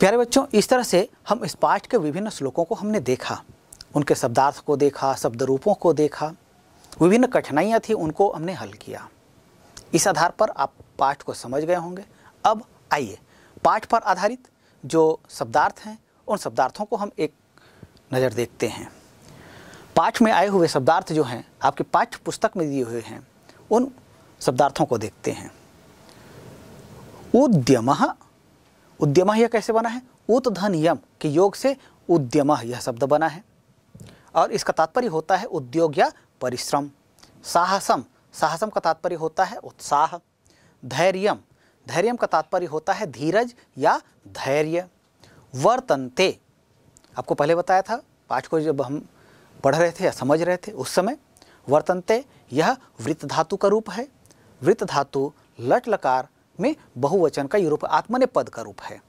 प्यारे बच्चों इस तरह से हम इस पाठ के विभिन्न श्लोकों को हमने देखा उनके शब्दार्थ को देखा शब्द रूपों को देखा विभिन्न कठिनाइयाँ थी उनको हमने हल किया इस आधार पर आप पाठ को समझ गए होंगे अब आइए पाठ पर आधारित जो शब्दार्थ हैं उन शब्दार्थों को हम एक नज़र देखते हैं पाठ में आए हुए शब्दार्थ जो हैं आपके पाठ्य पुस्तक में दिए हुए हैं उन शब्दार्थों को देखते हैं उद्यम उद्यमा यह कैसे बना है धन यम के योग से उद्यमा यह शब्द बना है और इसका तात्पर्य होता है उद्योग या परिश्रम साहसम साहसम का तात्पर्य होता है उत्साह धैर्यम धैर्यम का तात्पर्य होता है धीरज या धैर्य वर्तनते आपको पहले बताया था पाठ को जब हम पढ़ रहे थे या समझ रहे थे उस समय वर्तनते यह वृत्त धातु का रूप है वृत्त धातु लट लकार में बहुवचन का यूरोप आत्मने पद का रूप है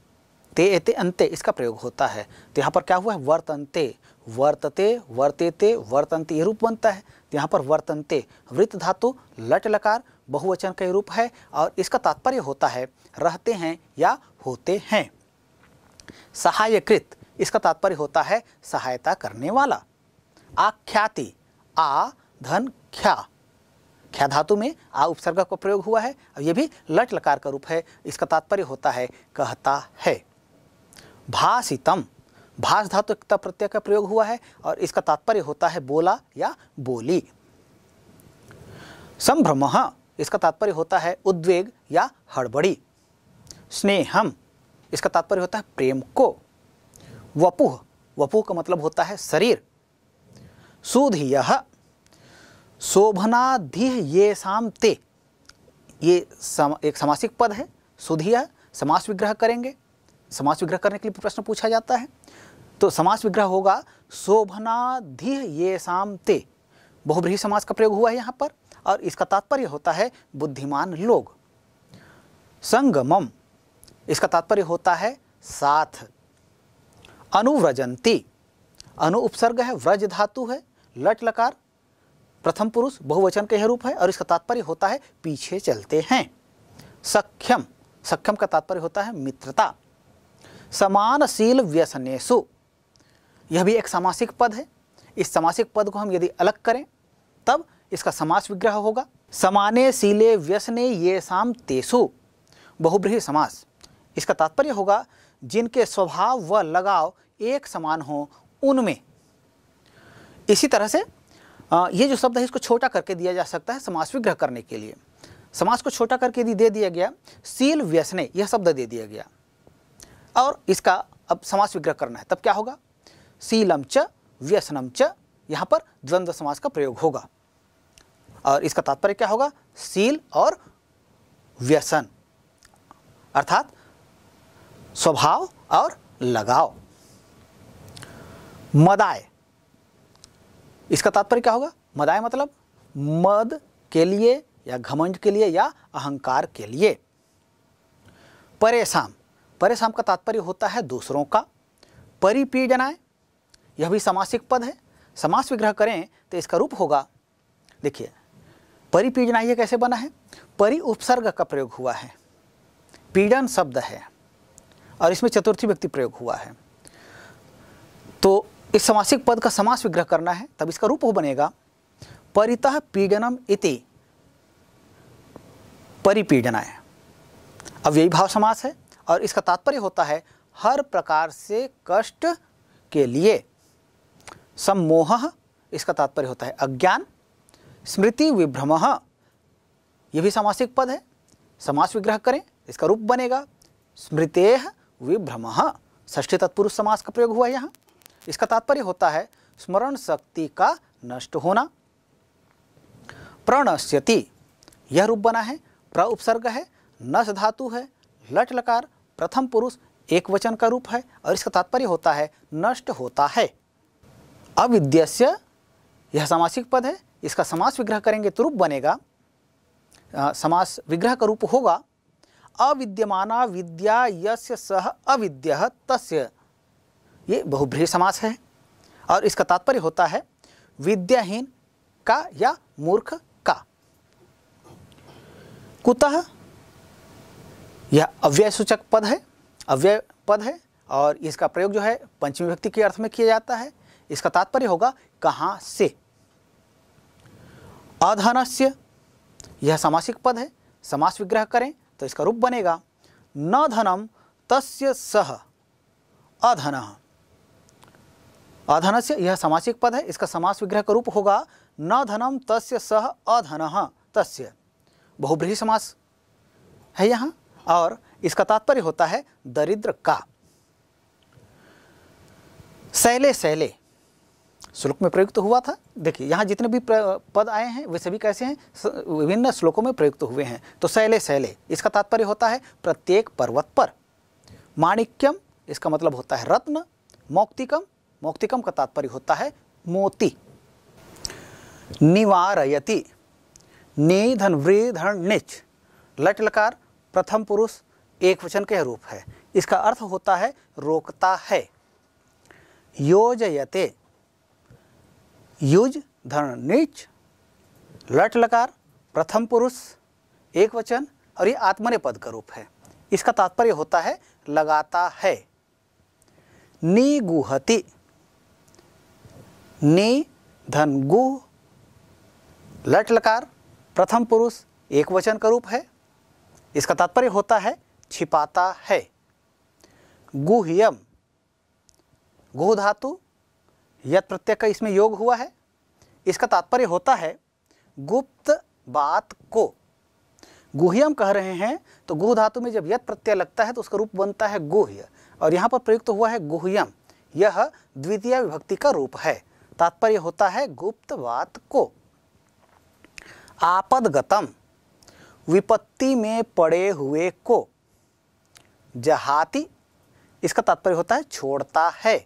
ते एते अंते इसका प्रयोग होता है तो यहाँ पर क्या हुआ है वर्तनते वर्तते वर्तेते वर्तनते ये रूप बनता है तो यहाँ पर वर्तनते वृत्त धातु लट लकार बहुवचन का रूप है और इसका तात्पर्य होता है रहते हैं या होते हैं सहायकृत इसका तात्पर्य होता है सहायता करने वाला आख्याति आ धन ख्या ख्या धातु में आ उपसर्ग का प्रयोग हुआ है और ये भी लट लकार का रूप है इसका तात्पर्य होता है कहता है भाषितम भाष धातु एकता प्रत्यय का प्रयोग हुआ है और इसका तात्पर्य होता है बोला या बोली संभ्रम इसका तात्पर्य होता है उद्वेग या हड़बड़ी स्नेहम इसका तात्पर्य होता है प्रेम को वपुह वपुह का मतलब होता है शरीर सुधीय शोभना धीह ये शाम ते ये सम, एक समासिक पद है सुधिया समास विग्रह करेंगे समास विग्रह करने के लिए प्रश्न पूछा जाता है तो समास विग्रह होगा शोभना धीह ये शाम ते बहुब्रीही समास का प्रयोग हुआ है यहाँ पर और इसका तात्पर्य होता है बुद्धिमान लोग संगमम इसका तात्पर्य होता है साथ अनुव्रजंती अनु उपसर्ग है व्रज धातु है लट लकार प्रथम पुरुष बहुवचन का यह रूप है और इसका तात्पर्य होता है पीछे चलते हैं सख्यम सख्यम का तात्पर्य होता है मित्रता समानशील व्यसनेशु यह भी एक सामासिक पद है इस सामासिक पद को हम यदि अलग करें तब इसका समास विग्रह होगा समाने सीले व्यसने ये शाम तेसु बहुब्रीह समास इसका तात्पर्य होगा जिनके स्वभाव व लगाव एक समान हो उनमें इसी तरह से ये जो शब्द है इसको छोटा करके दिया जा सकता है समास विग्रह करने के लिए समाज को छोटा करके यदि दे दिया गया सील व्यसने यह शब्द दे दिया गया और इसका अब समास विग्रह करना है तब क्या होगा सीलम च व्यसनम च यहाँ पर द्वंद्व समाज का प्रयोग होगा और इसका तात्पर्य क्या होगा सील और व्यसन अर्थात स्वभाव और लगाव मदाय इसका तात्पर्य क्या होगा मदाय मतलब मद के लिए या घमंड के लिए या अहंकार के लिए परेशान परेशान का तात्पर्य होता है दूसरों का परिपीजनाएं यह भी समासिक पद है समास विग्रह करें तो इसका रूप होगा देखिए परिपीडना यह कैसे बना है परि उपसर्ग का प्रयोग हुआ है पीड़न शब्द है और इसमें चतुर्थी व्यक्ति प्रयोग हुआ है इस समासिक पद का समास विग्रह करना है तब इसका रूप हो बनेगा परितः पीडनम इति परिपीडनाय अब यही भाव समास है और इसका तात्पर्य होता है हर प्रकार से कष्ट के लिए सम्मोह इसका तात्पर्य होता है अज्ञान स्मृति विभ्रम ये भी समासिक पद है समास विग्रह करें इसका रूप बनेगा स्मृतेह विभ्रम ष्ठी तत्पुरुष समास का प्रयोग हुआ यहाँ इसका तात्पर्य होता है स्मरण शक्ति का नष्ट होना प्रणश्यति यह रूप बना है प्र उपसर्ग है नस धातु है लट लकार प्रथम पुरुष एक वचन का रूप है और इसका तात्पर्य होता है नष्ट होता है अविद्यस्य यह सामासिक पद है इसका समास विग्रह करेंगे तो रूप बनेगा समास विग्रह का रूप होगा अविद्यमाना विद्या यस्य सह अविद्या तस्य ये बहुभ्रीय समास है और इसका तात्पर्य होता है विद्याहीन का या मूर्ख का कुतः यह अव्यय सूचक पद है अव्यय पद है और इसका प्रयोग जो है पंचमी व्यक्ति के अर्थ में किया जाता है इसका तात्पर्य होगा कहाँ से अधनस्य यह सामासिक पद है समास विग्रह करें तो इसका रूप बनेगा न धनम तस्य सह अधन अधनस्य यह सामासिक पद है इसका समास विग्रह का रूप होगा न धनम तस्य सह अधन तस्य बहुब्रीही समास है यहाँ और इसका तात्पर्य होता है दरिद्र का सैले सैले श्लोक में प्रयुक्त हुआ था देखिए यहाँ जितने भी पद आए हैं वे सभी कैसे हैं विभिन्न श्लोकों में प्रयुक्त हुए हैं तो सैले सैले इसका तात्पर्य होता है प्रत्येक पर्वत पर माणिक्यम इसका मतलब होता है रत्न मौक्तिकम मौक्तिकम का तात्पर्य होता है मोती निवारयति निधन वृधन निच लट लकार प्रथम पुरुष एक वचन के रूप है इसका अर्थ होता है रोकता है योजयते युज धन निच लट लकार प्रथम पुरुष एक वचन और ये आत्मने पद का रूप है इसका तात्पर्य होता है लगाता है निगुहति ने धन गु लट लकार प्रथम पुरुष एक वचन का रूप है इसका तात्पर्य होता है छिपाता है गुह्यम गुह धातु यत प्रत्यय का इसमें योग हुआ है इसका तात्पर्य होता है गुप्त बात को गुह्यम कह रहे हैं तो गुह धातु में जब यत प्रत्यय लगता है तो उसका रूप बनता है गुह्य और यहाँ पर प्रयुक्त हुआ है गुह्यम यह द्वितीय विभक्ति का रूप है तात्पर्य होता है गुप्तवात को आपदगतम विपत्ति में पड़े हुए को जहाती इसका तात्पर्य होता है छोड़ता है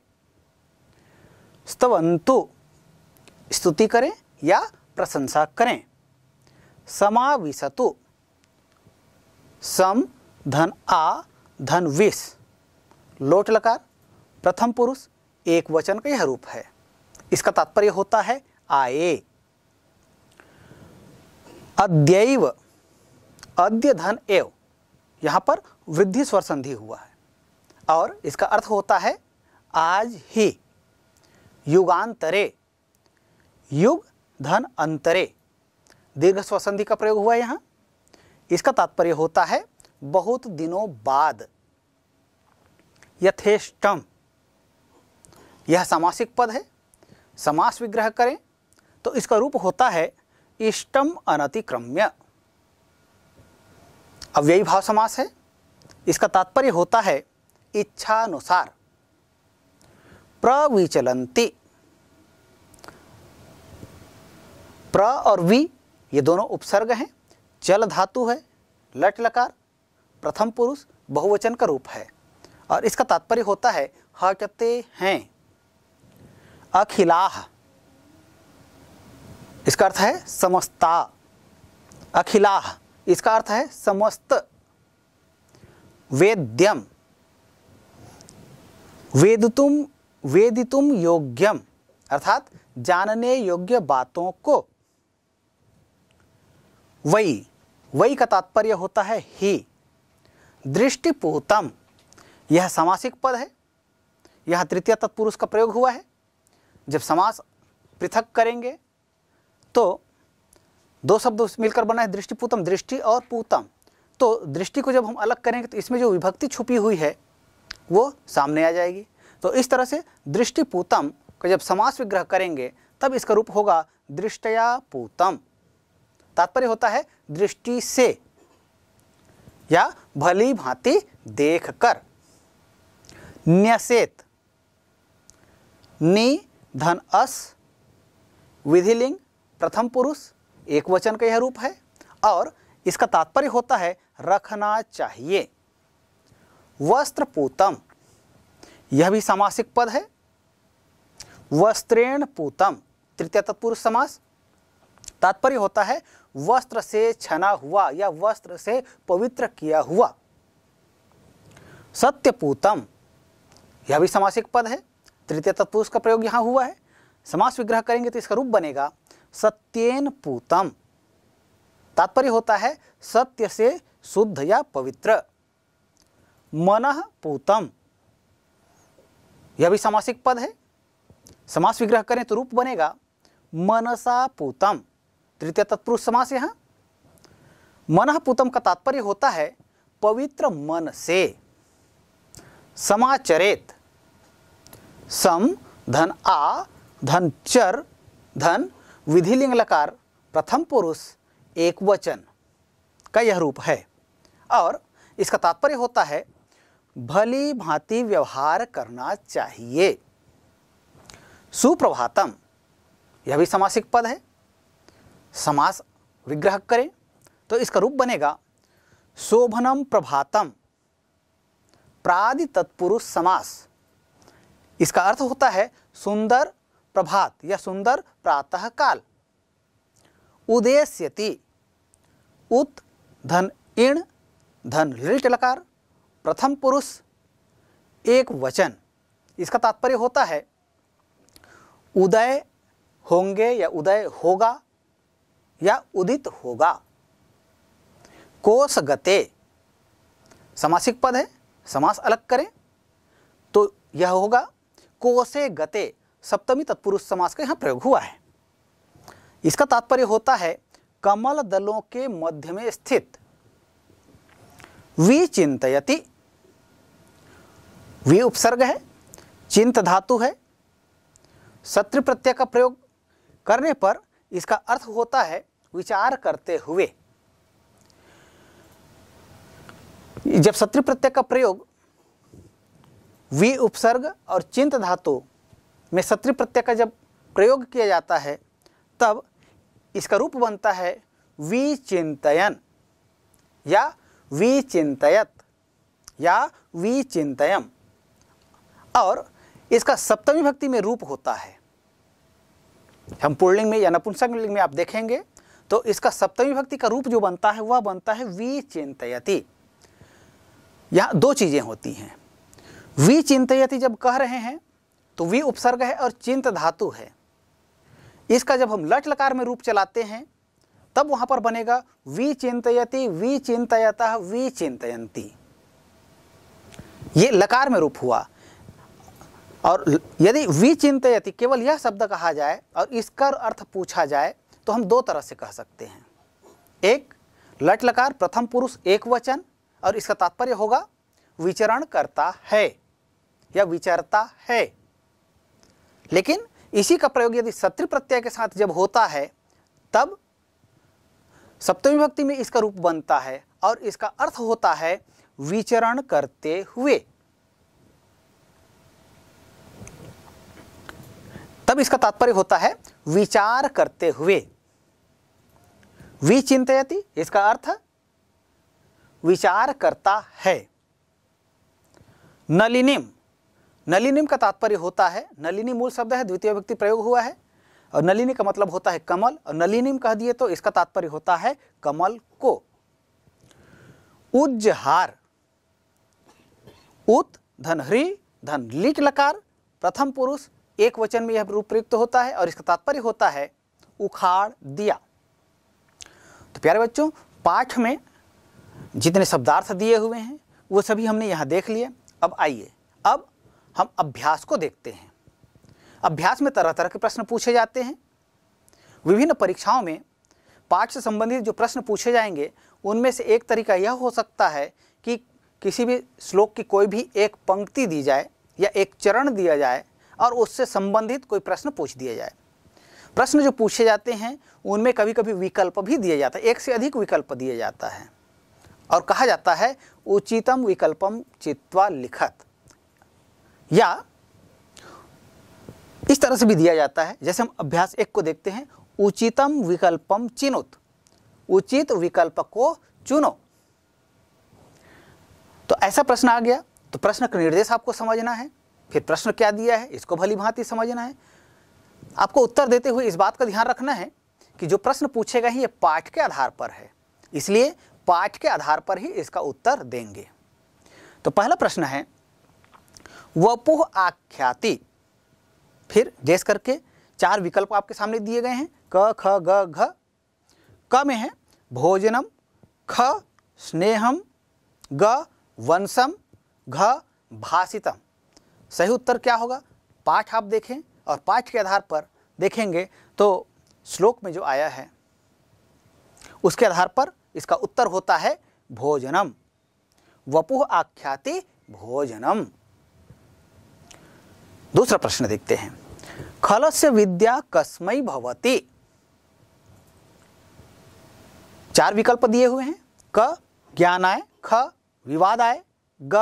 स्तवंतु स्तुति करें या प्रशंसा करें समाविशतु सम धन आ धन विष लोट लकार प्रथम पुरुष एक वचन का यह रूप है इसका तात्पर्य होता है आए अद्यव अद्य धन एव यहां पर वृद्धि स्वर संधि हुआ है और इसका अर्थ होता है आज ही युगांतरे युग धन अंतरे दीर्घ स्वर संधि का प्रयोग हुआ यहां यहाँ इसका तात्पर्य होता है बहुत दिनों बाद यथेष्टम यह सामासिक पद है समास विग्रह करें तो इसका रूप होता है इष्टम अनतिक्रम्य अव्ययी भाव समास है इसका तात्पर्य होता है इच्छानुसार प्रविचलंती प्र और वी ये दोनों उपसर्ग हैं चल धातु है लट लकार प्रथम पुरुष बहुवचन का रूप है और इसका तात्पर्य होता है हटते हैं अखिला इसका अर्थ है समस्ता अखिला इसका अर्थ है समस्त वेद्यम वेदतुम वेदितुम योग्यम अर्थात जानने योग्य बातों को वही वही का तात्पर्य होता है ही दृष्टिपूतम यह सामासिक पद है यह तृतीय तत्पुरुष का प्रयोग हुआ है जब समास पृथक करेंगे तो दो शब्द मिलकर बना है दृष्टिपूतम दृष्टि और पूतम तो दृष्टि को जब हम अलग करेंगे तो इसमें जो विभक्ति छुपी हुई है वो सामने आ जाएगी तो इस तरह से दृष्टिपूतम का जब समास विग्रह करेंगे तब इसका रूप होगा दृष्टया पूतम तात्पर्य होता है दृष्टि से या भली भांति देख कर न्यसेत नी धन अस विधिलिंग प्रथम पुरुष एक वचन का यह रूप है और इसका तात्पर्य होता है रखना चाहिए वस्त्र पूतम यह भी सामासिक पद है वस्त्रेण पूतम तृतीय तत्पुरुष समास तात्पर्य होता है वस्त्र से छना हुआ या वस्त्र से पवित्र किया हुआ सत्यपूतम यह भी सामासिक पद है तृतीय तत्पुरुष का प्रयोग यहाँ हुआ है समास विग्रह करेंगे तो इसका रूप बनेगा सत्येन पूतम तात्पर्य होता है सत्य से शुद्ध या पवित्र मन पूतम यह भी समासिक पद है समास विग्रह करें तो रूप बनेगा मनसा पूतम तृतीय तत्पुरुष समास यहाँ मन पूतम का तात्पर्य होता है पवित्र मन से समाचरित सम धन आ धन चर धन विधिलिंग लकार प्रथम पुरुष एक वचन का यह रूप है और इसका तात्पर्य होता है भली भांति व्यवहार करना चाहिए सुप्रभातम यह भी समासिक पद है समास विग्रह करें तो इसका रूप बनेगा शोभनम प्रभातम प्रादि तत्पुरुष समास इसका अर्थ होता है सुंदर प्रभात या सुंदर प्रातः काल उदेश्यति उत धन इण धन लिट लकार प्रथम पुरुष एक वचन इसका तात्पर्य होता है उदय होंगे या उदय होगा या उदित होगा कोष गते समासिक पद है समास अलग करें तो यह होगा कोसे गते सप्तमी तत्पुरुष समास का यहाँ प्रयोग हुआ है इसका तात्पर्य होता है कमल दलों के मध्य में स्थित विचिंतयति वी उपसर्ग है चिंत धातु है सत्र प्रत्यय का प्रयोग करने पर इसका अर्थ होता है विचार करते हुए जब सत्र प्रत्यय का प्रयोग वी उपसर्ग और चिंत धातु में सत्री प्रत्यय का जब प्रयोग किया जाता है तब इसका रूप बनता है चिंतयन या चिंतयत या चिंतयम और इसका सप्तमी भक्ति में रूप होता है हम पुरलिंग में या नपुंसक लिंग में आप देखेंगे तो इसका सप्तमी भक्ति का रूप जो बनता है वह बनता है चिंतयती यहाँ दो चीज़ें होती हैं वी चिंतयति जब कह रहे हैं तो वी उपसर्ग है और चिंत धातु है इसका जब हम लट लकार में रूप चलाते हैं तब वहां पर बनेगा वी चिंतयति वी चिंतयता वी चिंतयंती ये लकार में रूप हुआ और यदि वी चिंतयति केवल यह शब्द कहा जाए और इसका अर्थ पूछा जाए तो हम दो तरह से कह सकते हैं एक लट लकार प्रथम पुरुष एक वचन और इसका तात्पर्य होगा विचरण करता है या विचरता है लेकिन इसी का प्रयोग यदि सत्र प्रत्यय के साथ जब होता है तब सप्तमी भक्ति में इसका रूप बनता है और इसका अर्थ होता है विचरण करते हुए तब इसका तात्पर्य होता है विचार करते हुए विचिंतयति इसका अर्थ विचार करता है नलिनिम नलिनिम का तात्पर्य होता है नलिनी मूल शब्द है द्वितीय व्यक्ति प्रयोग हुआ है और नलिनी का मतलब होता है कमल और नलिनिम कह दिए तो इसका तात्पर्य होता है कमल को उज्जहार उत धन ह्री धन लिट लकार प्रथम पुरुष एक वचन में यह रूप प्रयुक्त होता है और इसका तात्पर्य होता है उखाड़ दिया तो प्यारे बच्चों पाठ में जितने शब्दार्थ दिए हुए हैं वो सभी हमने यहाँ देख लिए अब आइए अब हम अभ्यास को देखते हैं अभ्यास में तरह तरह के प्रश्न पूछे जाते हैं विभिन्न परीक्षाओं में पाठ से संबंधित जो प्रश्न पूछे जाएंगे उनमें से एक तरीका यह हो सकता है कि किसी भी श्लोक की कोई भी एक पंक्ति दी जाए या एक चरण दिया जाए और उससे संबंधित कोई प्रश्न पूछ दिया जाए प्रश्न जो पूछे जाते हैं उनमें कभी कभी विकल्प भी दिया जाता है एक से अधिक विकल्प दिया जाता है और कहा जाता है उचितम विकल्पम चित्वा लिखत या इस तरह से भी दिया जाता है जैसे हम अभ्यास एक को देखते हैं उचितम विकल्पम चिनोत उचित विकल्प को चुनो तो ऐसा प्रश्न आ गया तो प्रश्न का निर्देश आपको समझना है फिर प्रश्न क्या दिया है इसको भली भांति समझना है आपको उत्तर देते हुए इस बात का ध्यान रखना है कि जो प्रश्न पूछेगा ही ये पाठ के आधार पर है इसलिए पाठ के आधार पर ही इसका उत्तर देंगे तो पहला प्रश्न है वपुह आख्याति फिर जैस करके चार विकल्प आपके सामने दिए गए हैं क ख ग घ क में है भोजनम ख स्नेहम ग वंशम घ भाषितम सही उत्तर क्या होगा पाठ आप देखें और पाठ के आधार पर देखेंगे तो श्लोक में जो आया है उसके आधार पर इसका उत्तर होता है भोजनम वपुह आख्याति भोजनम दूसरा प्रश्न देखते हैं खलस्य विद्या कस्मय भवती चार विकल्प दिए हुए हैं क ज्ञानाय ख विवादाय ग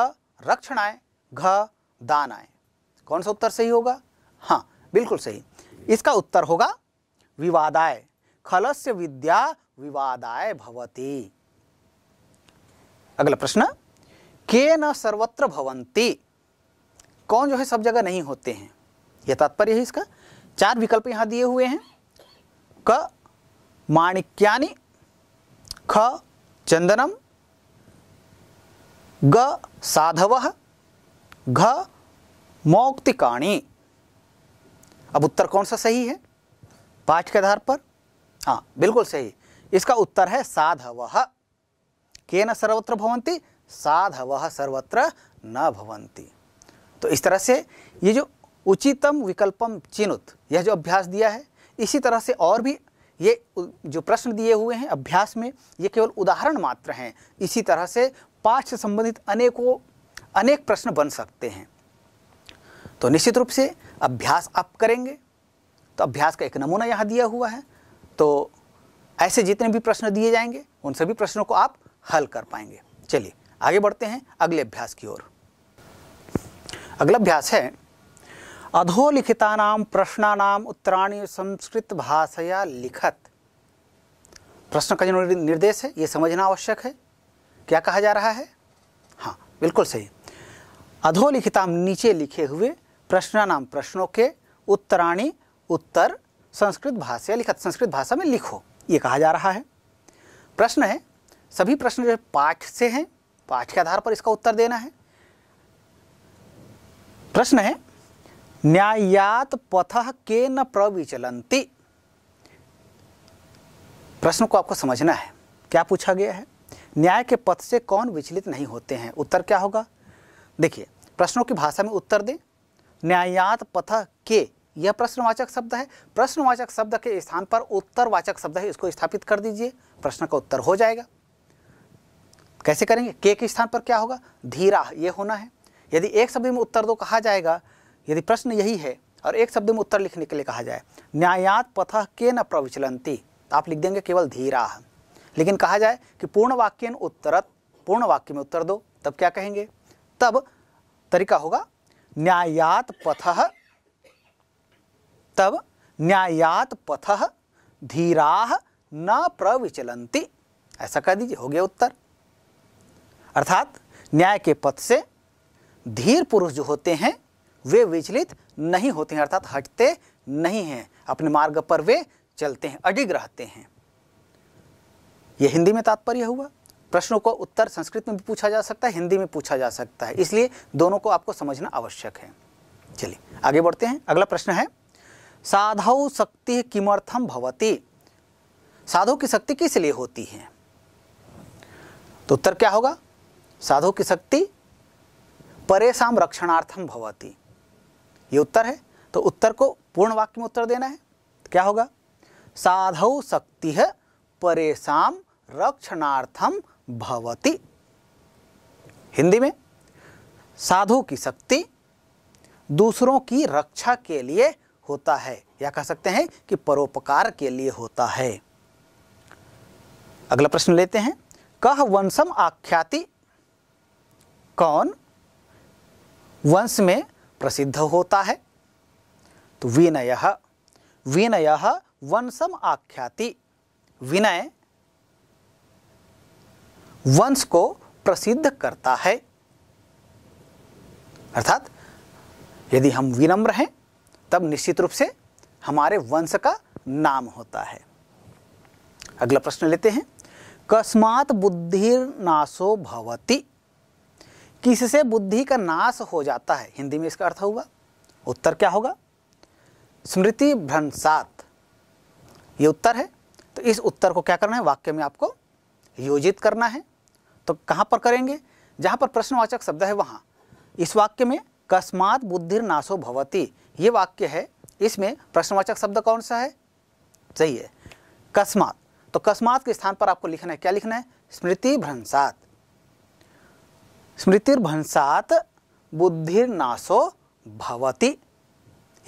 रक्षणाय घ दानाय कौन सा उत्तर सही होगा हाँ बिल्कुल सही इसका उत्तर होगा विवादाय खलस्य विद्या विवादाय भवती अगला प्रश्न के न सर्वत्र भवंती कौन जो है सब जगह नहीं होते हैं यह तात्पर्य है इसका चार विकल्प यहां दिए हुए हैं क माणिक्यानि ख चंदनम ग साधव घ मौक्तिकाणी अब उत्तर कौन सा सही है पाठ के आधार पर हाँ बिल्कुल सही इसका उत्तर है साधव के न सर्वत्र भवंती साधव सर्वत्र न भवंती तो इस तरह से ये जो उचितम विकल्पम चिन्हुत यह जो अभ्यास दिया है इसी तरह से और भी ये जो प्रश्न दिए हुए हैं अभ्यास में ये केवल उदाहरण मात्र हैं इसी तरह से पाठ से संबंधित अनेकों अनेक प्रश्न बन सकते हैं तो निश्चित रूप से अभ्यास आप करेंगे तो अभ्यास का एक नमूना यहाँ दिया हुआ है तो ऐसे जितने भी प्रश्न दिए जाएंगे उन सभी प्रश्नों को आप हल कर पाएंगे चलिए आगे बढ़ते हैं अगले अभ्यास की ओर अगला अभ्यास है अधोलिखिता प्रश्नानाम उत्तराणी संस्कृत भाषया लिखत प्रश्न का जो निर्देश है ये समझना आवश्यक है क्या कहा जा रहा है हाँ बिल्कुल सही अधोलिखिता नीचे लिखे हुए प्रश्नानाम प्रश्नों के उत्तराणी उत्तर संस्कृत भाषा लिखत संस्कृत भाषा में लिखो ये कहा जा रहा है प्रश्न है सभी प्रश्न जो है पाठ से हैं पाठ के आधार पर इसका उत्तर देना है प्रश्न है न्यायात पथ के न प्रविचलती प्रश्न को आपको समझना है क्या पूछा गया है न्याय के पथ से कौन विचलित नहीं होते हैं उत्तर क्या होगा देखिए प्रश्नों की भाषा में उत्तर दें न्यायात पथ के यह प्रश्नवाचक शब्द है प्रश्नवाचक शब्द के स्थान पर उत्तरवाचक शब्द है इसको स्थापित कर दीजिए प्रश्न का उत्तर हो जाएगा कैसे करेंगे के के स्थान पर क्या होगा धीरा यह होना है यदि एक शब्द में उत्तर दो कहा जाएगा यदि प्रश्न यही है और एक शब्द में उत्तर लिखने के लिए कहा जाए न्यायात पथ के न प्रविचलंती तो आप लिख देंगे केवल धीरा लेकिन कहा जाए कि पूर्ण वाक्य उत्तरत पूर्ण वाक्य में उत्तर दो तब क्या कहेंगे तब तरीका होगा न्यायात पथ तब न्यायात पथ धीरा न प्रविचलंती ऐसा कह दीजिए हो गया उत्तर अर्थात न्याय के पथ से धीर पुरुष जो होते हैं वे विचलित नहीं होते हैं अर्थात हटते नहीं हैं अपने मार्ग पर वे चलते हैं अडिग रहते हैं यह हिंदी में तात्पर्य हुआ प्रश्नों को उत्तर संस्कृत में भी पूछा जा सकता है हिंदी में पूछा जा सकता है इसलिए दोनों को आपको समझना आवश्यक है चलिए आगे बढ़ते हैं अगला प्रश्न है साधव शक्ति किमर्थम भवती साधु की शक्ति किस लिए होती है तो उत्तर क्या होगा साधु की शक्ति परेशान रक्षणार्थम भवती ये उत्तर है तो उत्तर को पूर्ण वाक्य में उत्तर देना है तो क्या होगा साधौ शक्ति है परेशान रक्षणार्थम भवती हिंदी में साधु की शक्ति दूसरों की रक्षा के लिए होता है या कह सकते हैं कि परोपकार के लिए होता है अगला प्रश्न लेते हैं कह वंशम आख्याति कौन वंश में प्रसिद्ध होता है तो विनय विनय वंशम आख्याति विनय वंश को प्रसिद्ध करता है अर्थात यदि हम विनम्र हैं तब निश्चित रूप से हमारे वंश का नाम होता है अगला प्रश्न लेते हैं कस्मात बुद्धिर्नाशो भवती किससे बुद्धि का नाश हो जाता है हिंदी में इसका अर्थ हुआ उत्तर क्या होगा स्मृति भ्रंसात ये उत्तर है तो इस उत्तर को क्या करना है वाक्य में आपको योजित करना है तो कहाँ पर करेंगे जहाँ पर प्रश्नवाचक शब्द है वहाँ इस वाक्य में कस्मात बुद्धि नाशो भवती ये वाक्य है इसमें प्रश्नवाचक शब्द कौन सा है सही है कस्मात तो कस्मात के स्थान पर आपको लिखना है क्या लिखना है स्मृति भ्रंसात स्मृतिर्भंसात बुद्धिर्नाशो भवती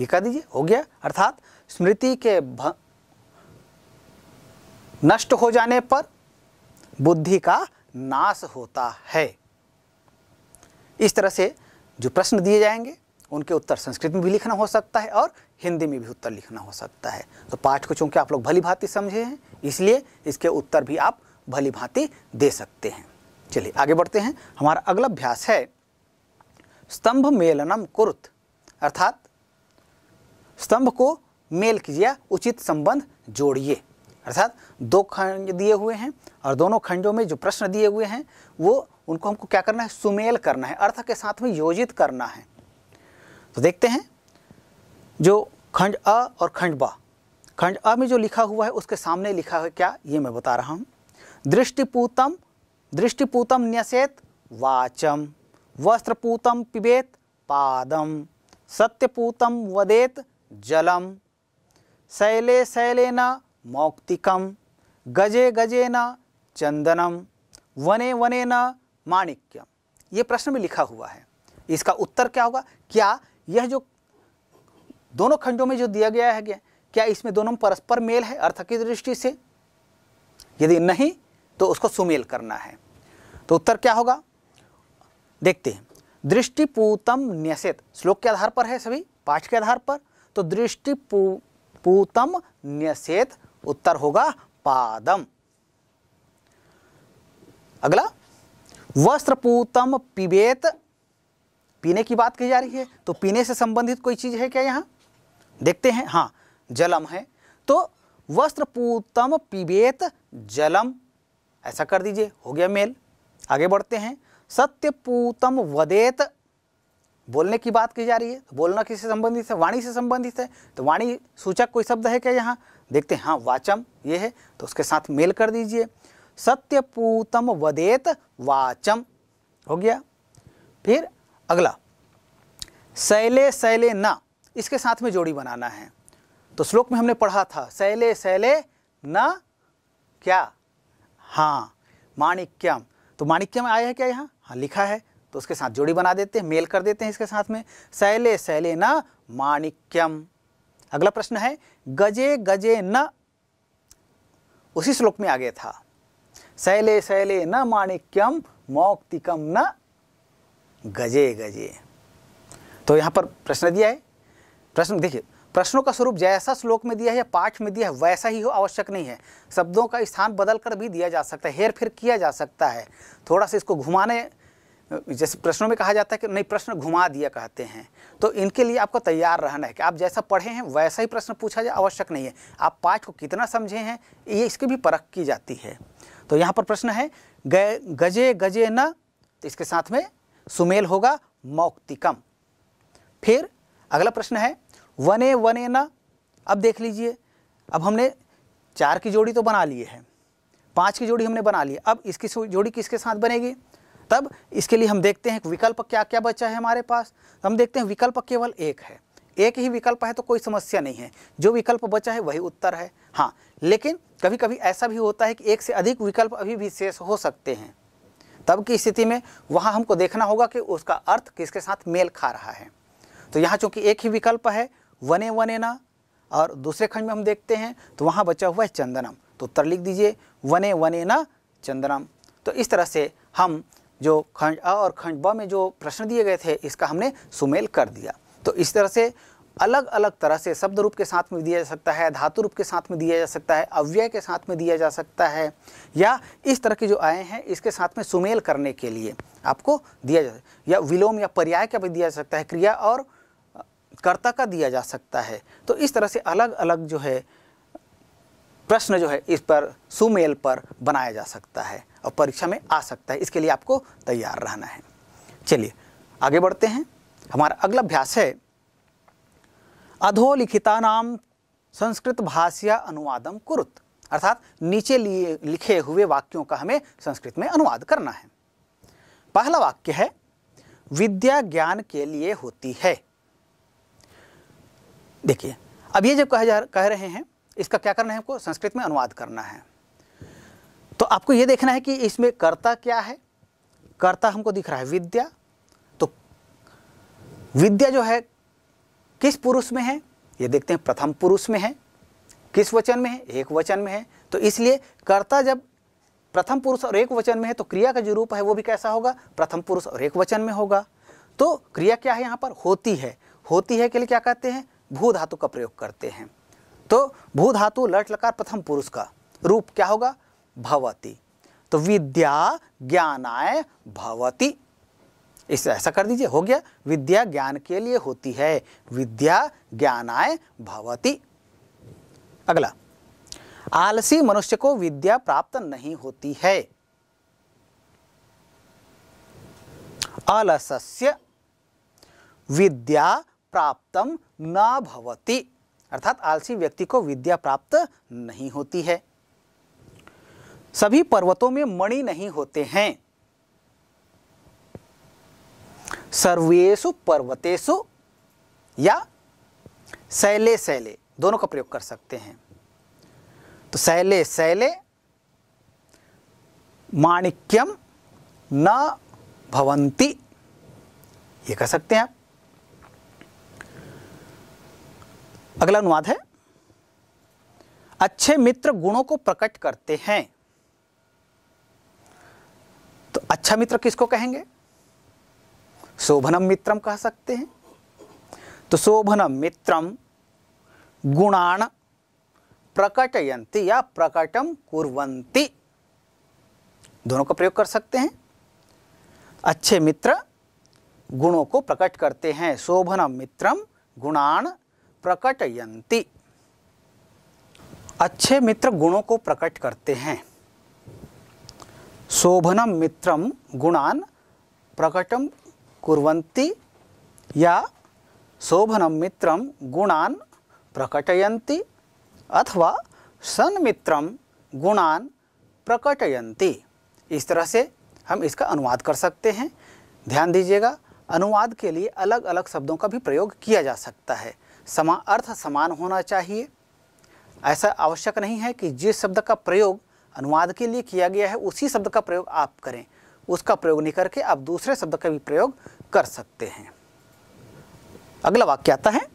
ये कह दीजिए हो गया अर्थात स्मृति के नष्ट हो जाने पर बुद्धि का नाश होता है इस तरह से जो प्रश्न दिए जाएंगे उनके उत्तर संस्कृत में भी लिखना हो सकता है और हिंदी में भी उत्तर लिखना हो सकता है तो पाठ को चूंकि आप लोग भली भांति समझे हैं इसलिए इसके उत्तर भी आप भली भांति दे सकते हैं चलिए आगे बढ़ते हैं हमारा अगला अभ्यास है स्तंभ मेलनम कुरुत अर्थात स्तंभ को मेल कीजिए उचित संबंध जोड़िए अर्थात दो खंड दिए हुए हैं और दोनों खंडों में जो प्रश्न दिए हुए हैं वो उनको हमको क्या करना है सुमेल करना है अर्थ के साथ में योजित करना है तो देखते हैं जो खंड अ और खंड ब खंड अ में जो लिखा हुआ है उसके सामने लिखा है क्या ये मैं बता रहा हूँ दृष्टिपूतम दृष्टिपूतम न्यसेत वाचम वस्त्रपूतम पिबेत पादम सत्यपूतम वदेत जलम शैले शैलेन मौक्तिकम गजे गजेन चंदनम वने वने न माणिक्यम ये प्रश्न में लिखा हुआ है इसका उत्तर क्या होगा क्या यह जो दोनों खंडों में जो दिया गया है क्या इसमें दोनों परस्पर मेल है अर्थ की दृष्टि से यदि नहीं तो उसको सुमेल करना है तो उत्तर क्या होगा देखते हैं दृष्टिपूतम न्यसित श्लोक के आधार पर है सभी पाठ के आधार पर तो दृष्टिपूतम न्यसित उत्तर होगा पादम अगला वस्त्रपूतम पिबेत पीने की बात कही जा रही है तो पीने से संबंधित कोई चीज़ है क्या यहां देखते हैं हाँ जलम है तो वस्त्रपूतम पिबेत जलम ऐसा कर दीजिए हो गया मेल आगे बढ़ते हैं सत्यपूतम वदेत बोलने की बात की जा रही है तो बोलना किससे संबंधित है वाणी से संबंधित है तो वाणी सूचक कोई शब्द है क्या यहाँ देखते हैं हाँ वाचम ये है तो उसके साथ मेल कर दीजिए सत्यपूतम वदेत वाचम हो गया फिर अगला सैले सैले न इसके साथ में जोड़ी बनाना है तो श्लोक में हमने पढ़ा था सैले सैले न क्या हाँ माणिक्यम तो माणिक्यम आया है क्या यहाँ हाँ लिखा है तो उसके साथ जोड़ी बना देते हैं मेल कर देते हैं इसके साथ में सैले सैले न माणिक्यम अगला प्रश्न है गजे गजे न उसी श्लोक में आ गया था सैले सैले न माणिक्यम मौक्तिकम न गजे गजे तो यहाँ पर प्रश्न दिया है प्रश्न देखिए प्रश्नों का स्वरूप जैसा श्लोक में दिया है या पाठ में दिया है वैसा ही हो आवश्यक नहीं है शब्दों का स्थान बदल कर भी दिया जा सकता है हेर फेर किया जा सकता है थोड़ा सा इसको घुमाने जैसे प्रश्नों में कहा जाता है कि नहीं प्रश्न घुमा दिया कहते हैं तो इनके लिए आपको तैयार रहना है कि आप जैसा पढ़े हैं वैसा ही प्रश्न पूछा जाए आवश्यक नहीं है आप पाठ को कितना समझे हैं ये इसकी भी परख की जाती है तो यहाँ पर प्रश्न है गजे गजे न तो इसके साथ में सुमेल होगा मौक्तिकम फिर अगला प्रश्न है वने वने ना अब देख लीजिए अब हमने चार की जोड़ी तो बना ली है पाँच की जोड़ी हमने बना ली अब इसकी जोड़ी किसके साथ बनेगी तब इसके लिए हम देखते हैं विकल्प क्या क्या बचा है हमारे पास हम देखते हैं विकल्प केवल एक है एक ही विकल्प है तो कोई समस्या नहीं है जो विकल्प बचा है वही उत्तर है हाँ लेकिन कभी कभी ऐसा भी होता है कि एक से अधिक विकल्प अभी भी शेष हो सकते हैं तब की स्थिति में वहाँ हमको देखना होगा कि उसका अर्थ किसके साथ मेल खा रहा है तो यहाँ चूँकि एक ही विकल्प है वने वने ना और दूसरे खंड में हम देखते हैं तो वहाँ बचा हुआ है चंदनम तो उत्तर लिख दीजिए वने वने ना चंदनम तो इस तरह से हम जो खंड अ और खंड ब में जो प्रश्न दिए गए थे इसका हमने सुमेल कर दिया तो इस तरह से अलग अलग तरह से शब्द रूप के साथ में दिया जा सकता है धातु रूप के साथ में दिया जा सकता है अव्यय के साथ में दिया जा सकता है या इस तरह के जो आए हैं इसके साथ में सुमेल करने के लिए आपको दिया जा या विलोम या पर्याय का भी दिया जा सकता है क्रिया और कर्ता का दिया जा सकता है तो इस तरह से अलग अलग जो है प्रश्न जो है इस पर सुमेल पर बनाया जा सकता है और परीक्षा में आ सकता है इसके लिए आपको तैयार रहना है चलिए आगे बढ़ते हैं हमारा अगला अभ्यास है अधोलिखिता नाम संस्कृत भाष्या अनुवादम कुरुत अर्थात नीचे लिए लिखे हुए वाक्यों का हमें संस्कृत में अनुवाद करना है पहला वाक्य है विद्या ज्ञान के लिए होती है देखिए अब ये जब कह जा कह रहे हैं इसका क्या करना है हमको संस्कृत में अनुवाद करना है तो आपको ये देखना है कि इसमें कर्ता क्या है कर्ता हमको दिख रहा है विद्या तो विद्या जो है किस पुरुष में है ये देखते हैं प्रथम पुरुष में है किस वचन में है एक वचन में है तो इसलिए कर्ता जब प्रथम पुरुष और एक वचन में है तो क्रिया का जो रूप है वो भी कैसा होगा प्रथम पुरुष और एक वचन में होगा तो क्रिया क्या है यहाँ पर होती है होती है के लिए क्या कहते हैं भू धातु का प्रयोग करते हैं तो भू धातु लट लकार प्रथम पुरुष का रूप क्या होगा भवती तो विद्या ज्ञानाय भवती इस ऐसा कर दीजिए हो गया विद्या ज्ञान के लिए होती है विद्या ज्ञानाय भवती अगला आलसी मनुष्य को विद्या प्राप्त नहीं होती है अलसस्य विद्या प्राप्त न भवती अर्थात आलसी व्यक्ति को विद्या प्राप्त नहीं होती है सभी पर्वतों में मणि नहीं होते हैं सर्वेशु पर्वतेशु या सैले सैले दोनों का प्रयोग कर सकते हैं तो सैले सैले माणिक्यम न भवंती ये कह सकते हैं आप अगला अनुवाद है अच्छे मित्र गुणों को प्रकट करते हैं तो अच्छा मित्र किसको कहेंगे शोभनम मित्रम कह सकते हैं तो शोभनम मित्रम गुणान प्रकटयंती या प्रकटम कुरवंती दोनों का प्रयोग कर सकते हैं अच्छे मित्र गुणों को प्रकट करते हैं शोभनम मित्रम गुणान प्रकटयंती अच्छे मित्र गुणों को प्रकट करते हैं शोभनम मित्रम गुणान प्रकटम कुरंती या शोभनम मित्रम गुणान प्रकटयंती अथवा सन्मित्रम गुणान प्रकटयंती इस तरह से हम इसका अनुवाद कर सकते हैं ध्यान दीजिएगा अनुवाद के लिए अलग अलग शब्दों का भी प्रयोग किया जा सकता है समा अर्थ समान होना चाहिए ऐसा आवश्यक नहीं है कि जिस शब्द का प्रयोग अनुवाद के लिए किया गया है उसी शब्द का प्रयोग आप करें उसका प्रयोग नहीं करके आप दूसरे शब्द का भी प्रयोग कर सकते हैं अगला वाक्य आता है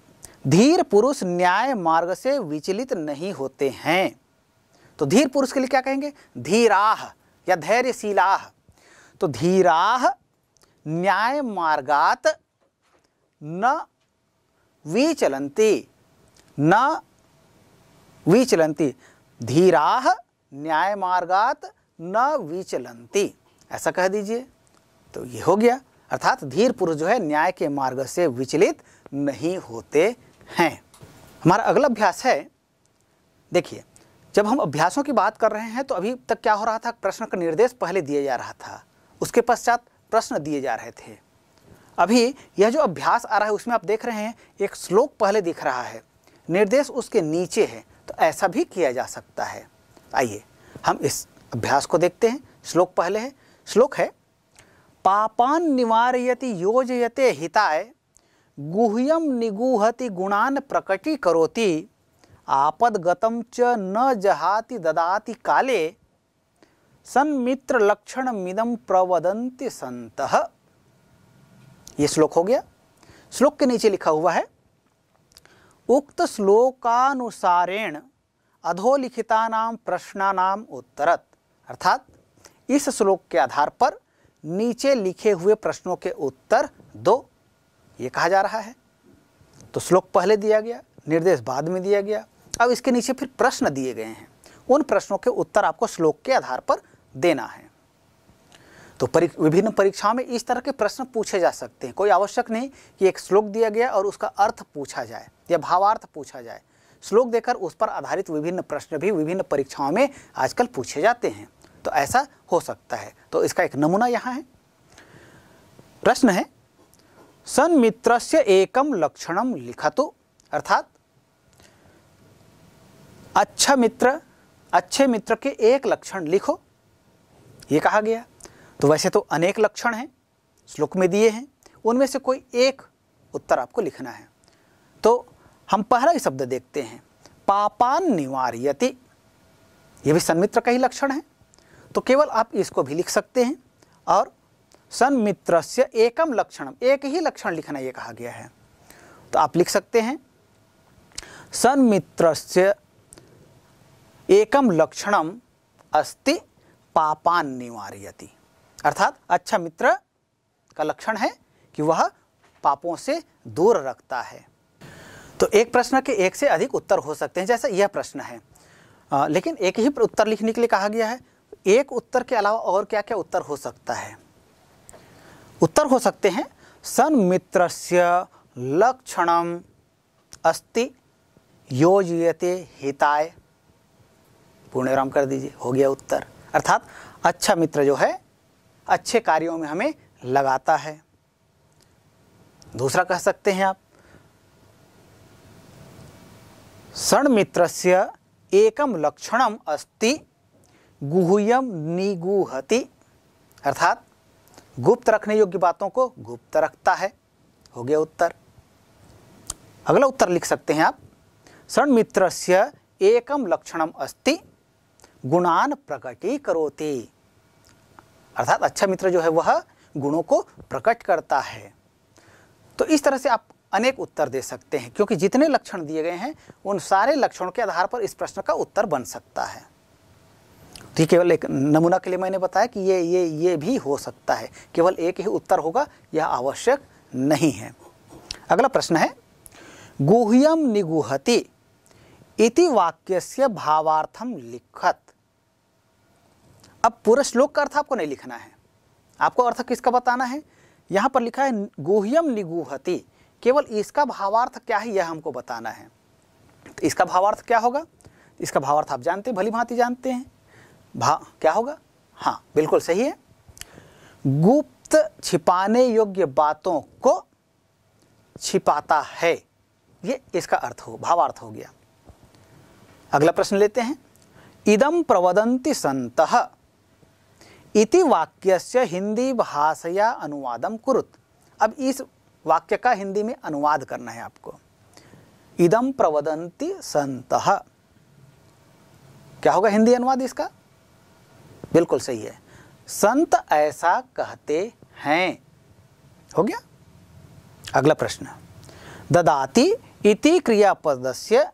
धीर पुरुष न्याय मार्ग से विचलित नहीं होते हैं तो धीर पुरुष के लिए क्या कहेंगे धीराह या धैर्यशीलाह तो धीराह न्याय मार्गात न विचलन्ति न विचलन्ति धीरा न्याय मार्गात न विचलन्ति ऐसा कह दीजिए तो ये हो गया अर्थात धीर पुरुष जो है न्याय के मार्ग से विचलित नहीं होते हैं हमारा अगला अभ्यास है देखिए जब हम अभ्यासों की बात कर रहे हैं तो अभी तक क्या हो रहा था प्रश्न का निर्देश पहले दिया जा रहा था उसके पश्चात प्रश्न दिए जा रहे थे अभी यह जो अभ्यास आ रहा है उसमें आप देख रहे हैं एक श्लोक पहले दिख रहा है निर्देश उसके नीचे है तो ऐसा भी किया जा सकता है आइए हम इस अभ्यास को देखते हैं श्लोक पहले है श्लोक है पापान निवारयति योजयते हिताय गुह्यम निगूहति गुणान प्रकटी करोति आपदगतम च न जहाति ददाति काले सन्मित्र लक्षण मिदम प्रवदंति संतः ये श्लोक हो गया श्लोक के नीचे लिखा हुआ है उक्त श्लोकानुसारेण अधोलिखिता प्रश्ना प्रश्नानाम उत्तरत अर्थात इस श्लोक के आधार पर नीचे लिखे हुए प्रश्नों के उत्तर दो ये कहा जा रहा है तो श्लोक पहले दिया गया निर्देश बाद में दिया गया अब इसके नीचे फिर प्रश्न दिए गए हैं उन प्रश्नों के उत्तर आपको श्लोक के आधार पर देना है तो परीक, विभिन्न परीक्षाओं में इस तरह के प्रश्न पूछे जा सकते हैं कोई आवश्यक नहीं कि एक श्लोक दिया गया और उसका अर्थ पूछा जाए या भावार्थ पूछा जाए श्लोक देकर उस पर आधारित विभिन्न प्रश्न भी विभिन्न परीक्षाओं में आजकल पूछे जाते हैं तो ऐसा हो सकता है तो इसका एक नमूना यहाँ है प्रश्न है मित्र से एकम लक्षणम तो अर्थात अच्छा मित्र अच्छे मित्र के एक लक्षण लिखो ये कहा गया तो वैसे तो अनेक लक्षण हैं श्लोक में दिए हैं उनमें से कोई एक उत्तर आपको लिखना है तो हम पहला ही शब्द देखते हैं पापान निवार्यति ये भी सन्मित्र का ही लक्षण है तो केवल आप इसको भी लिख सकते हैं और सन्मित्र से एकम लक्षण एक ही लक्षण लिखना ये कहा गया है तो आप लिख सकते हैं सन्मित्र से एकम लक्षणम अस्ति पापान निवार्यति अर्थात अच्छा मित्र का लक्षण है कि वह पापों से दूर रखता है तो एक प्रश्न के एक से अधिक उत्तर हो सकते हैं जैसा यह प्रश्न है आ, लेकिन एक ही उत्तर लिखने के लिए कहा गया है एक उत्तर के अलावा और क्या क्या उत्तर हो सकता है उत्तर हो सकते हैं सन मित्र लक्षणम अस्ति योजते हिताय पूर्णविराम कर दीजिए हो गया उत्तर अर्थात अच्छा मित्र जो है अच्छे कार्यों में हमें लगाता है दूसरा कह सकते हैं आप मित्र से एकम लक्षणम अस्ति गुह्यम निगुहति अर्थात गुप्त रखने योग्य बातों को गुप्त रखता है हो गया उत्तर अगला उत्तर लिख सकते हैं आप षण से एकम लक्षणम अस्ति गुणान प्रकटी करोति अर्थात अच्छा मित्र जो है वह गुणों को प्रकट करता है तो इस तरह से आप अनेक उत्तर दे सकते हैं क्योंकि जितने लक्षण दिए गए हैं उन सारे लक्षणों के आधार पर इस प्रश्न का उत्तर बन सकता है तो केवल एक नमूना के लिए मैंने बताया कि ये ये ये भी हो सकता है केवल एक ही उत्तर होगा यह आवश्यक नहीं है अगला प्रश्न है गुह्यम निगुहति इति वाक्य से भावार्थम लिखत अब पूरा श्लोक का अर्थ आपको नहीं लिखना है आपको अर्थ किसका बताना है यहाँ पर लिखा है गोहियम निगुहति केवल इसका भावार्थ क्या है यह हमको बताना है तो इसका भावार्थ क्या होगा इसका भावार्थ आप जानते हैं भली भांति जानते हैं भा क्या होगा हाँ बिल्कुल सही है गुप्त छिपाने योग्य बातों को छिपाता है ये इसका अर्थ हो भावार्थ हो गया अगला प्रश्न लेते हैं इदम प्रवदंती संतः इति वाक्यस्य हिंदी भाषया अनुवादम कुरुत अब इस वाक्य का हिंदी में अनुवाद करना है आपको इदम प्रवदंती संत क्या होगा हिंदी अनुवाद इसका बिल्कुल सही है संत ऐसा कहते हैं हो गया अगला प्रश्न ददाति इति से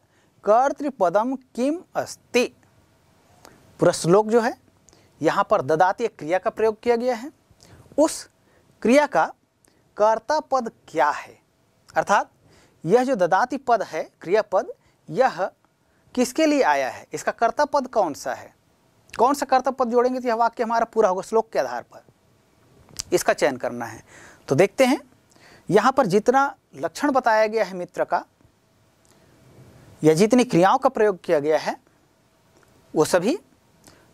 कर्तृपदम किम अस्ति पूरा श्लोक जो है यहाँ पर ददातीय क्रिया का प्रयोग किया गया है उस क्रिया का कर्ता पद क्या है अर्थात यह जो ददाती पद है क्रिया पद यह किसके लिए आया है इसका कर्ता पद कौन सा है कौन सा कर्ता पद जोड़ेंगे तो यह वाक्य हमारा पूरा होगा श्लोक के आधार पर इसका चयन करना है तो देखते हैं यहाँ पर जितना लक्षण बताया गया है मित्र का या जितनी क्रियाओं का प्रयोग किया गया है वो सभी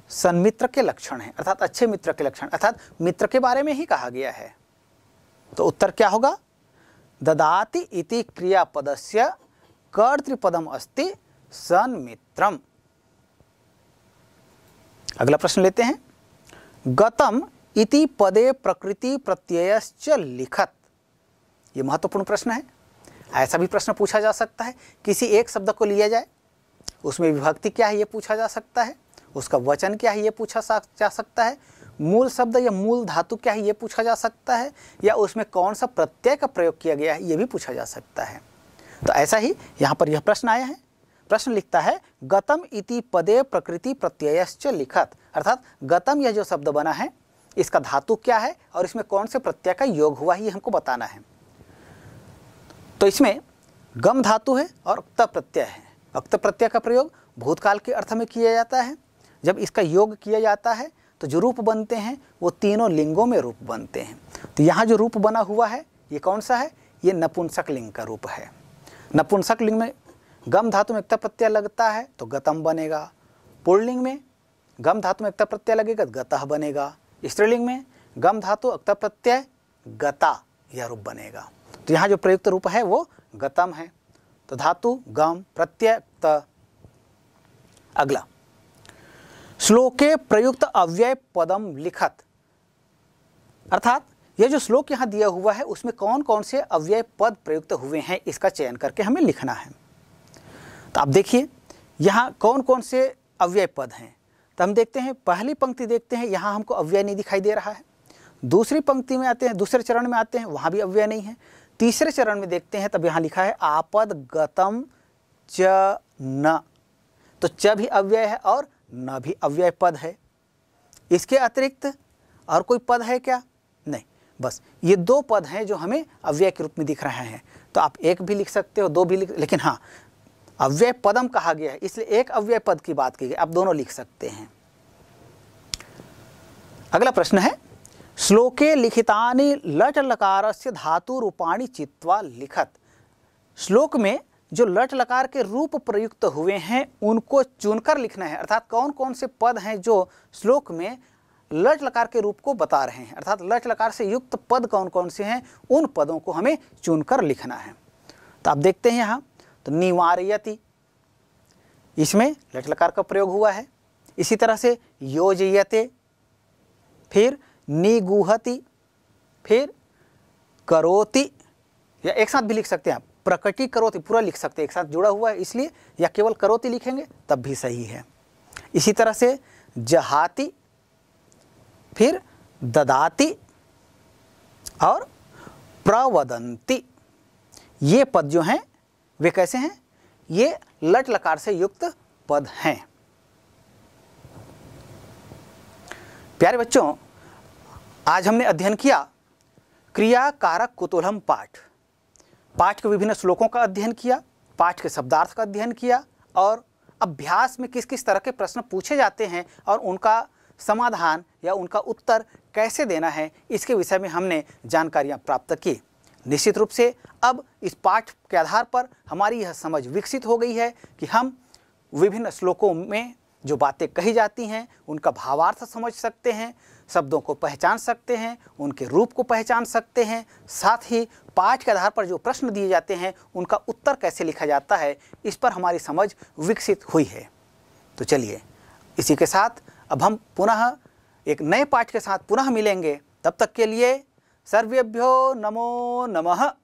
सन्मित्र के लक्षण हैं अर्थात अच्छे मित्र के लक्षण अर्थात मित्र के बारे में ही कहा गया है तो उत्तर क्या होगा ददाति इति से कर्तृपदम अस्ति सन्मित्रम अगला प्रश्न लेते हैं गतम इति पदे प्रकृति प्रत्ययच लिखत ये महत्वपूर्ण प्रश्न है ऐसा भी प्रश्न पूछा जा सकता है किसी एक शब्द को लिया जाए उसमें विभक्ति क्या है ये पूछा जा सकता है उसका वचन क्या है ये पूछा जा सकता है मूल शब्द या मूल धातु क्या है ये पूछा जा सकता है या उसमें कौन सा प्रत्यय का प्रयोग किया गया है ये भी पूछा जा सकता है तो ऐसा ही यहाँ पर यह प्रश्न आया है प्रश्न लिखता है गतम इति पदे प्रकृति प्रत्ययश्च लिखत अर्थात गतम यह जो शब्द बना है इसका धातु क्या है और इसमें कौन से प्रत्यय का योग हुआ है ये हमको बताना है तो इसमें गम धातु है और अक्त प्रत्यय है अक्त प्रत्यय का प्रयोग भूतकाल के अर्थ में किया जाता है जब इसका योग किया जाता है तो जो रूप बनते हैं वो तीनों लिंगों में रूप बनते हैं तो यहाँ जो रूप बना हुआ है ये कौन सा है ये नपुंसक लिंग का रूप है नपुंसक लिंग में गम धातु में एकता प्रत्यय लगता है तो गतम बनेगा पुर्णलिंग में गम धातु में एकता प्रत्यय लगेगा तो गतः बनेगा स्त्रीलिंग में गम धातु एकता प्रत्यय गता यह रूप बनेगा तो यहाँ जो प्रयुक्त रूप है वो गतम है तो धातु गम प्रत्यय अगला श्लोके प्रयुक्त अव्यय पदम लिखत अर्थात यह जो श्लोक यहाँ दिया हुआ है उसमें कौन कौन से अव्यय पद प्रयुक्त हुए हैं इसका चयन करके हमें लिखना है तो आप देखिए यहाँ कौन कौन से अव्यय पद हैं तो हम देखते हैं पहली पंक्ति देखते हैं यहां हमको अव्यय नहीं दिखाई दे रहा है दूसरी पंक्ति में आते हैं दूसरे चरण में आते हैं वहां भी अव्यय नहीं है तीसरे चरण में देखते हैं तब यहाँ लिखा है आपद गतम च न तो च भी अव्यय है और न भी अव्यय पद है इसके अतिरिक्त और कोई पद है क्या नहीं बस ये दो पद हैं जो हमें अव्यय के रूप में दिख रहे हैं तो आप एक भी लिख सकते हो दो भी लिख लेकिन हाँ अव्यय पदम कहा गया है इसलिए एक अव्यय पद की बात की गई आप दोनों लिख सकते हैं अगला प्रश्न है श्लोके लिखितानि लट लकार से धातु रूपाणी चित्वा लिखत श्लोक में जो लट लकार के रूप प्रयुक्त हुए हैं उनको चुनकर लिखना है अर्थात कौन कौन से पद हैं जो श्लोक में लट लकार के रूप को बता रहे हैं अर्थात लट लकार से युक्त पद कौन कौन से हैं उन पदों को हमें चुनकर लिखना है तो आप देखते हैं यहाँ तो निवारयति इसमें लट लकार का प्रयोग हुआ है इसी तरह से योजयते फिर निगुहति फिर करोति या एक साथ भी लिख सकते हैं आप प्रकटी करोति पूरा लिख सकते हैं एक साथ जुड़ा हुआ है इसलिए या केवल करोति लिखेंगे तब भी सही है इसी तरह से जहाती फिर ददाती और प्रवदंती ये पद जो हैं वे कैसे हैं ये लट लकार से युक्त पद हैं प्यारे बच्चों आज हमने अध्ययन किया क्रिया कारक कुतूहलम पाठ पाठ के विभिन्न श्लोकों का अध्ययन किया पाठ के शब्दार्थ का अध्ययन किया और अभ्यास में किस किस तरह के प्रश्न पूछे जाते हैं और उनका समाधान या उनका उत्तर कैसे देना है इसके विषय में हमने जानकारियाँ प्राप्त की निश्चित रूप से अब इस पाठ के आधार पर हमारी यह समझ विकसित हो गई है कि हम विभिन्न श्लोकों में जो बातें कही जाती हैं उनका भावार्थ समझ सकते हैं शब्दों को पहचान सकते हैं उनके रूप को पहचान सकते हैं साथ ही पाठ के आधार पर जो प्रश्न दिए जाते हैं उनका उत्तर कैसे लिखा जाता है इस पर हमारी समझ विकसित हुई है तो चलिए इसी के साथ अब हम पुनः एक नए पाठ के साथ पुनः मिलेंगे तब तक के लिए सर्वेभ्यो नमो नमः